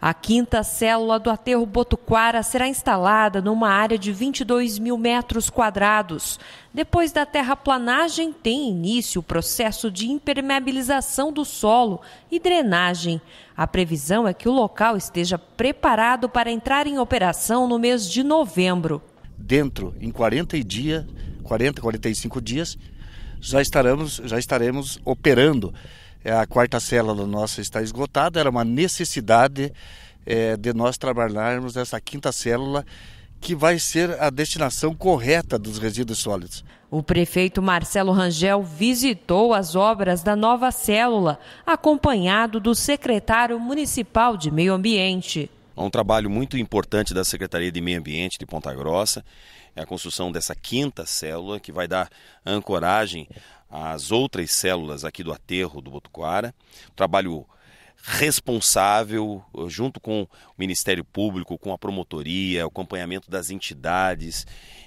A quinta célula do aterro Botuquara será instalada numa área de 22 mil metros quadrados. Depois da terraplanagem, tem início o processo de impermeabilização do solo e drenagem. A previsão é que o local esteja preparado para entrar em operação no mês de novembro. Dentro, em 40 dias, 40, 45 dias, já estaremos, já estaremos operando é a quarta célula nossa está esgotada, era uma necessidade é, de nós trabalharmos essa quinta célula que vai ser a destinação correta dos resíduos sólidos. O prefeito Marcelo Rangel visitou as obras da nova célula, acompanhado do secretário municipal de Meio Ambiente. Há é um trabalho muito importante da Secretaria de Meio Ambiente de Ponta Grossa, é a construção dessa quinta célula que vai dar ancoragem às outras células aqui do aterro do Botuquara. Trabalho responsável, eh, junto com o Ministério Público, com a promotoria, o acompanhamento das entidades,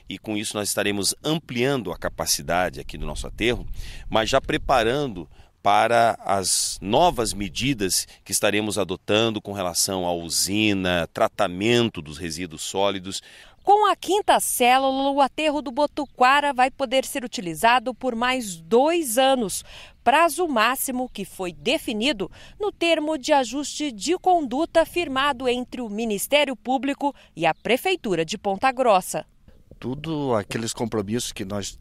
e com isso nós estaremos ampliando a capacidade aqui do nosso aterro, mas já preparando para as novas medidas que estaremos adotando com relação à usina, tratamento dos resíduos sólidos. Com a quinta célula, o aterro do Botuquara vai poder ser utilizado por mais dois anos, prazo máximo que foi definido no termo de ajuste de conduta firmado entre o Ministério Público e a Prefeitura de Ponta Grossa. Tudo aqueles compromissos que nós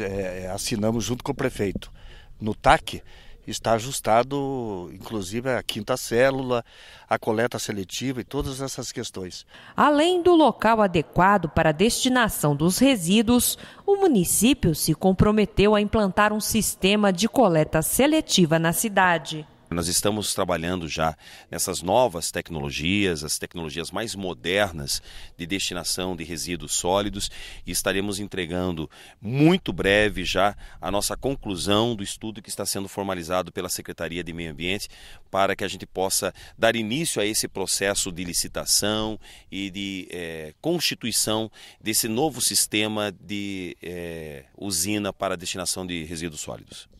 é, assinamos junto com o prefeito no TAC está ajustado, inclusive, a quinta célula, a coleta seletiva e todas essas questões. Além do local adequado para a destinação dos resíduos, o município se comprometeu a implantar um sistema de coleta seletiva na cidade. Nós estamos trabalhando já nessas novas tecnologias, as tecnologias mais modernas de destinação de resíduos sólidos e estaremos entregando muito breve já a nossa conclusão do estudo que está sendo formalizado pela Secretaria de Meio Ambiente para que a gente possa dar início a esse processo de licitação e de é, constituição desse novo sistema de é, usina para destinação de resíduos sólidos.